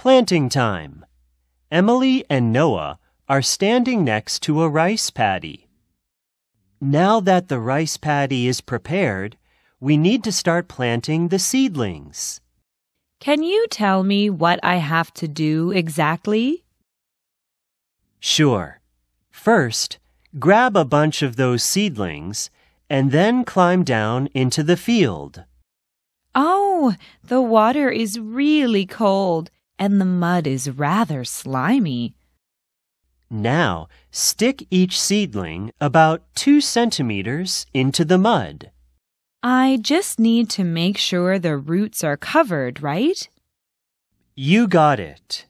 Planting time. Emily and Noah are standing next to a rice paddy. Now that the rice paddy is prepared, we need to start planting the seedlings. Can you tell me what I have to do exactly? Sure. First, grab a bunch of those seedlings and then climb down into the field. Oh, the water is really cold and the mud is rather slimy. Now, stick each seedling about two centimeters into the mud. I just need to make sure the roots are covered, right? You got it.